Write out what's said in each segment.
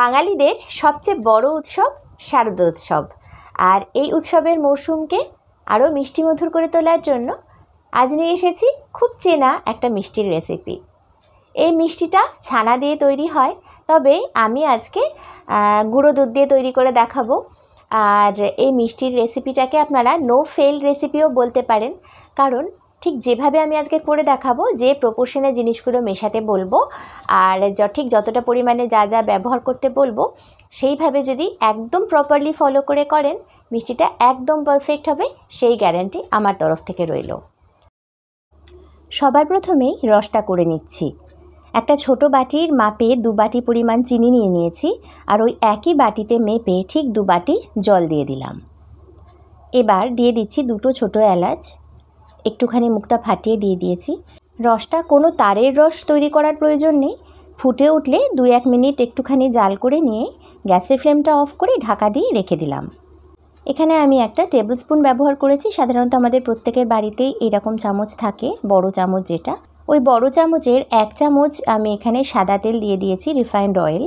বাঙালিদের সবচেয়ে বড় উৎসব শারদা উৎসব আর এই উৎসবের মরশুমকে আরও মিষ্টি মধুর করে তোলার জন্য আজ নিয়ে এসেছি খুব চেনা একটা মিষ্টির রেসিপি এই মিষ্টিটা ছানা দিয়ে তৈরি হয় তবে আমি আজকে গুঁড়ো দুধ দিয়ে তৈরি করে দেখাবো আর এই মিষ্টির রেসিপিটাকে আপনারা নো ফেল রেসিপিও বলতে পারেন কারণ ঠিক যেভাবে আমি আজকে করে দেখাবো যে প্রপোর্শনে জিনিসগুলো মেশাতে বলবো আর ঠিক যতটা পরিমাণে যা যা ব্যবহার করতে বলবো সেইভাবে যদি একদম প্রপারলি ফলো করে করেন মিষ্টিটা একদম পারফেক্ট হবে সেই গ্যারান্টি আমার তরফ থেকে রইল সবার প্রথমেই রসটা করে নিচ্ছি একটা ছোট বাটির মাপে দু বাটি পরিমাণ চিনি নিয়ে নিয়েছি আর ওই একই বাটিতে মেপে ঠিক দু বাটি জল দিয়ে দিলাম এবার দিয়ে দিচ্ছি দুটো ছোট এলাচ একটুখানি মুখটা ফাটিয়ে দিয়ে দিয়েছি রসটা কোনো তারের রস তৈরি করার প্রয়োজন নেই ফুটে উঠলে দু এক মিনিট একটুখানি জাল করে নিয়ে গ্যাসের ফ্লেমটা অফ করে ঢাকা দিয়ে রেখে দিলাম এখানে আমি একটা টেবিল স্পুন ব্যবহার করেছি সাধারণত আমাদের প্রত্যেকের বাড়িতেই এরকম চামচ থাকে বড় চামচ যেটা ওই বড় চামচের এক চামচ আমি এখানে সাদা তেল দিয়ে দিয়েছি রিফাইন্ড অয়েল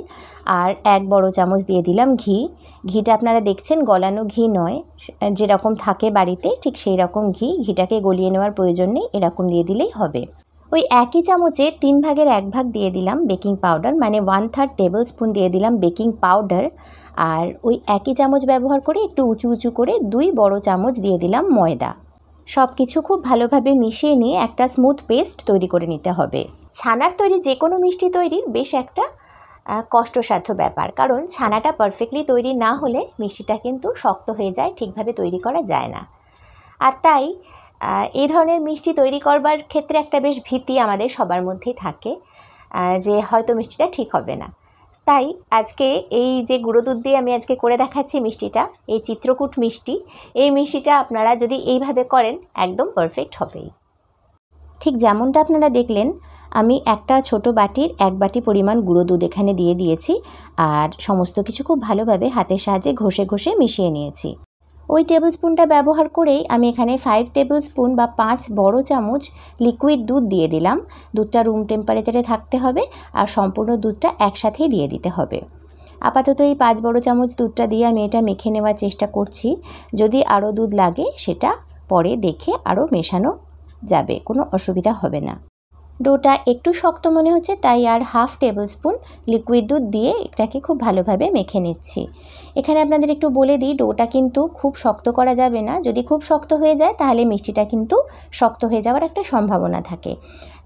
আর এক বড় চামচ দিয়ে দিলাম ঘি ঘিটা আপনারা দেখছেন গলানো ঘি নয় যেরকম থাকে বাড়িতে ঠিক সেই রকম ঘি ঘিটাকে গলিয়ে নেওয়ার প্রয়োজন নেই এরকম দিয়ে দিলেই হবে ওই একই চামচের তিন ভাগের এক ভাগ দিয়ে দিলাম বেকিং পাউডার মানে ওয়ান থার্ড টেবিল স্পুন দিয়ে দিলাম বেকিং পাউডার আর ওই একই চামচ ব্যবহার করে একটু উঁচু উঁচু করে দুই বড় চামচ দিয়ে দিলাম ময়দা সব কিছু খুব ভালোভাবে মিশিয়ে নিয়ে একটা স্মুথ পেস্ট তৈরি করে নিতে হবে ছানার তৈরি যে কোনো মিষ্টি তৈরির বেশ একটা কষ্টসাধ্য ব্যাপার কারণ ছানাটা পারফেক্টলি তৈরি না হলে মিষ্টিটা কিন্তু শক্ত হয়ে যায় ঠিকভাবে তৈরি করা যায় না আর তাই এই ধরনের মিষ্টি তৈরি করবার ক্ষেত্রে একটা বেশ ভীতি আমাদের সবার মধ্যেই থাকে যে হয়তো মিষ্টিটা ঠিক হবে না তাই আজকে এই যে গুঁড়ো দুধ দিয়ে আমি আজকে করে দেখাচ্ছি মিষ্টিটা এই চিত্রকূট মিষ্টি এই মিষ্টিটা আপনারা যদি এইভাবে করেন একদম পারফেক্ট হবেই ঠিক যেমনটা আপনারা দেখলেন আমি একটা ছোট বাটির এক বাটি পরিমাণ গুঁড়ো দুধ এখানে দিয়ে দিয়েছি আর সমস্ত কিছু খুব ভালোভাবে হাতের সাহায্যে ঘষে ঘষে মিশিয়ে নিয়েছি ওই টেবিল স্পুনটা ব্যবহার করেই আমি এখানে ফাইভ টেবিল স্পুন বা পাঁচ বড় চামচ লিকুইড দুধ দিয়ে দিলাম দুধটা রুম টেম্পারেচারে থাকতে হবে আর সম্পূর্ণ দুধটা একসাথেই দিয়ে দিতে হবে আপাতত এই পাঁচ বড় চামচ দুধটা দিয়ে আমি এটা মেখে নেওয়ার চেষ্টা করছি যদি আরও দুধ লাগে সেটা পরে দেখে আরও মেশানো যাবে কোনো অসুবিধা হবে না ডোটা একটু শক্ত মনে হচ্ছে তাই আর হাফ টেবিল স্পুন লিকুইড দুধ দিয়ে এটাকে খুব ভালোভাবে মেখে নিচ্ছি এখানে আপনাদের একটু বলে দিই ডোটা কিন্তু খুব শক্ত করা যাবে না যদি খুব শক্ত হয়ে যায় তাহলে মিষ্টিটা কিন্তু শক্ত হয়ে যাওয়ার একটা সম্ভাবনা থাকে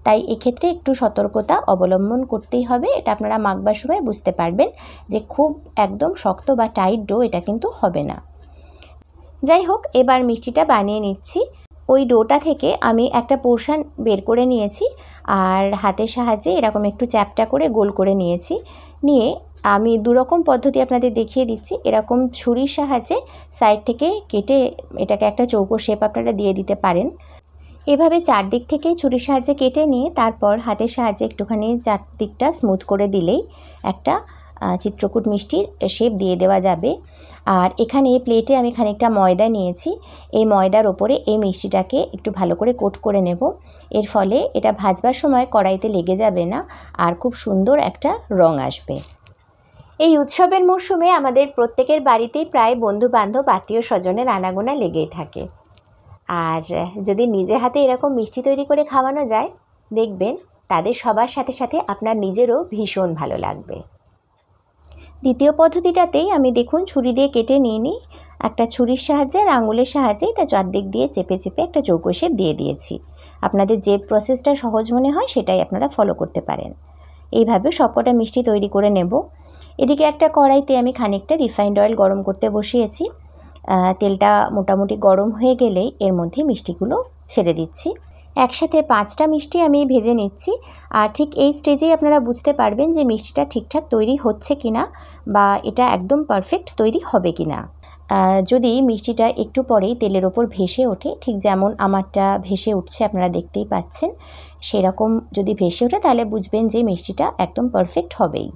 তাই এক্ষেত্রে একটু সতর্কতা অবলম্বন করতেই হবে এটা আপনারা মাখবার সময় বুঝতে পারবেন যে খুব একদম শক্ত বা টাইট ডো এটা কিন্তু হবে না যাই হোক এবার মিষ্টিটা বানিয়ে নিচ্ছি ওই ডোটা থেকে আমি একটা পোর্শান বের করে নিয়েছি আর হাতের সাহায্যে এরকম একটু চ্যাপটা করে গোল করে নিয়েছি নিয়ে আমি দুরকম পদ্ধতি আপনাদের দেখিয়ে দিচ্ছি এরকম ছুরির সাহায্যে সাইড থেকে কেটে এটাকে একটা চৌকো শেপ আপনারা দিয়ে দিতে পারেন এভাবে চারদিক থেকে ছুরির সাহায্যে কেটে নিয়ে তারপর হাতের সাহায্যে একটুখানি চারদিকটা স্মুথ করে দিলেই একটা চিত্রকূট মিষ্টির শেপ দিয়ে দেওয়া যাবে আর এখানে প্লেটে আমি খানিকটা ময়দা নিয়েছি এই ময়দার ওপরে এই মিষ্টিটাকে একটু ভালো করে কোট করে নেব এর ফলে এটা ভাজবার সময় কড়াইতে লেগে যাবে না আর খুব সুন্দর একটা রং আসবে এই উৎসবের মরশুমে আমাদের প্রত্যেকের বাড়িতেই প্রায় বন্ধু বান্ধব আত্মীয় স্বজনের আনাগোনা লেগেই থাকে আর যদি নিজে হাতে এরকম মিষ্টি তৈরি করে খাওয়ানো যায় দেখবেন তাদের সবার সাথে সাথে আপনার নিজেরও ভীষণ ভালো লাগবে দ্বিতীয় পদ্ধতিটাতেই আমি দেখুন ছুরি দিয়ে কেটে নিয়ে নিই একটা ছুরির সাহায্যে আর আঙুলের সাহায্যে এটা চারদিক দিয়ে চেপে চেপে একটা চৌকো শেপ দিয়ে দিয়েছি আপনাদের যে প্রসেসটা সহজ মনে হয় সেটাই আপনারা ফলো করতে পারেন এইভাবে সবকটা মিষ্টি তৈরি করে নেব এদিকে একটা কড়াইতে আমি খানিকটা রিফাইন্ড অয়েল গরম করতে বসিয়েছি তেলটা মোটামুটি গরম হয়ে গেলেই এর মধ্যে মিষ্টিগুলো ছেড়ে দিচ্ছি একসাথে পাঁচটা মিষ্টি আমি ভেজে নিচ্ছি আর ঠিক এই স্টেজেই আপনারা বুঝতে পারবেন যে মিষ্টিটা ঠিকঠাক তৈরি হচ্ছে কিনা বা এটা একদম পারফেক্ট তৈরি হবে কিনা যদি মিষ্টিটা একটু পরেই তেলের ওপর ভেসে ওঠে ঠিক যেমন আমারটা ভেসে উঠছে আপনারা দেখতেই পাচ্ছেন সেরকম যদি ভেসে ওঠে তাহলে বুঝবেন যে মিষ্টিটা একদম পারফেক্ট হবেই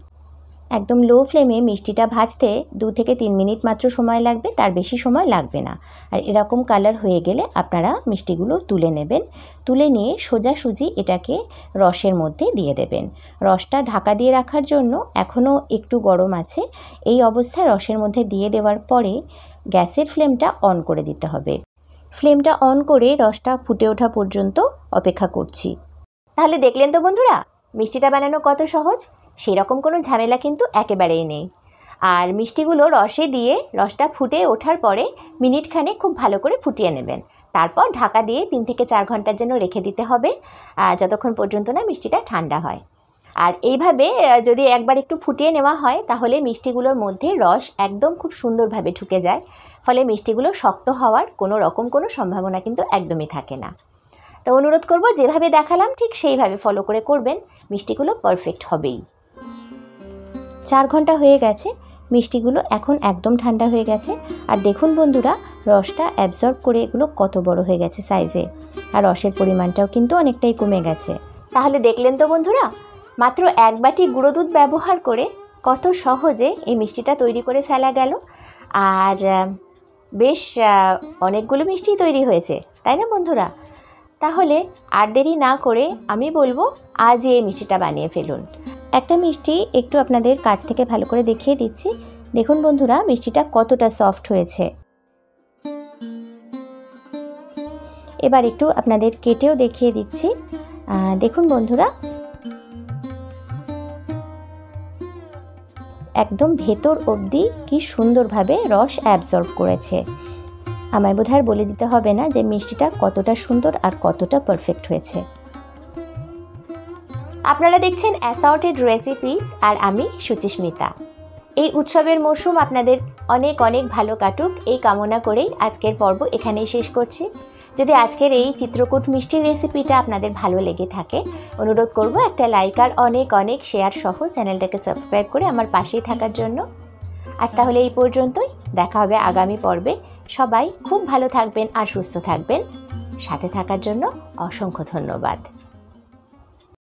একদম লো ফ্লেমে মিষ্টিটা ভাজতে দু থেকে তিন মিনিট মাত্র সময় লাগবে তার বেশি সময় লাগবে না আর এরকম কালার হয়ে গেলে আপনারা মিষ্টিগুলো তুলে নেবেন তুলে নিয়ে সোজাসুজি এটাকে রসের মধ্যে দিয়ে দেবেন রসটা ঢাকা দিয়ে রাখার জন্য এখনও একটু গরম আছে এই অবস্থায় রসের মধ্যে দিয়ে দেওয়ার পরে গ্যাসের ফ্লেমটা অন করে দিতে হবে ফ্লেমটা অন করে রসটা ফুটে ওঠা পর্যন্ত অপেক্ষা করছি তাহলে দেখলেন তো বন্ধুরা মিষ্টিটা বানানো কত সহজ রকম কোনো ঝামেলা কিন্তু একেবারেই নেই আর মিষ্টিগুলো রসে দিয়ে রসটা ফুটে ওঠার পরে মিনিটখানে খুব ভালো করে ফুটিয়ে নেবেন তারপর ঢাকা দিয়ে তিন থেকে চার ঘন্টার জন্য রেখে দিতে হবে যতক্ষণ পর্যন্ত না মিষ্টিটা ঠান্ডা হয় আর এইভাবে যদি একবার একটু ফুটিয়ে নেওয়া হয় তাহলে মিষ্টিগুলোর মধ্যে রস একদম খুব সুন্দরভাবে ঢুকে যায় ফলে মিষ্টিগুলো শক্ত হওয়ার কোনো রকম কোনো সম্ভাবনা কিন্তু একদমই থাকে না তো অনুরোধ করব যেভাবে দেখালাম ঠিক সেইভাবে ফলো করে করবেন মিষ্টিগুলো পারফেক্ট হবেই চার ঘন্টা হয়ে গেছে মিষ্টিগুলো এখন একদম ঠান্ডা হয়ে গেছে আর দেখুন বন্ধুরা রসটা অ্যাবজর্ব করে এগুলো কত বড় হয়ে গেছে সাইজে আর রসের পরিমাণটাও কিন্তু অনেকটাই কমে গেছে তাহলে দেখলেন তো বন্ধুরা মাত্র এক বাটি গুঁড়ো দুধ ব্যবহার করে কত সহজে এই মিষ্টিটা তৈরি করে ফেলা গেল আর বেশ অনেকগুলো মিষ্টি তৈরি হয়েছে তাই না বন্ধুরা তাহলে আর দেরি না করে আমি বলবো আজ এই মিষ্টিটা বানিয়ে ফেলুন একটা মিষ্টি একটু আপনাদের কাছ থেকে ভালো করে দেখিয়ে দিচ্ছি দেখুন বন্ধুরা মিষ্টিটা কতটা সফট হয়েছে এবার একটু আপনাদের কেটেও দেখিয়ে দিচ্ছি দেখুন বন্ধুরা একদম ভেতর অবধি কি সুন্দরভাবে রস অ্যাবজর্ব করেছে আমায় বোধ বলে দিতে হবে না যে মিষ্টিটা কতটা সুন্দর আর কতটা পারফেক্ট হয়েছে আপনারা দেখছেন অ্যাসাউটেড রেসিপিস আর আমি সুচিস্মিতা এই উৎসবের মরশুম আপনাদের অনেক অনেক ভালো কাটুক এই কামনা করেই আজকের পর্ব এখানেই শেষ করছি যদি আজকের এই চিত্রকূট মিষ্টি রেসিপিটা আপনাদের ভালো লেগে থাকে অনুরোধ করব একটা লাইক আর অনেক অনেক শেয়ার সহ চ্যানেলটাকে সাবস্ক্রাইব করে আমার পাশেই থাকার জন্য আজ আচ্ছা। তাহলে এই পর্যন্তই দেখা হবে আগামী পর্বে সবাই খুব ভালো থাকবেন আর সুস্থ থাকবেন সাথে থাকার জন্য অসংখ্য ধন্যবাদ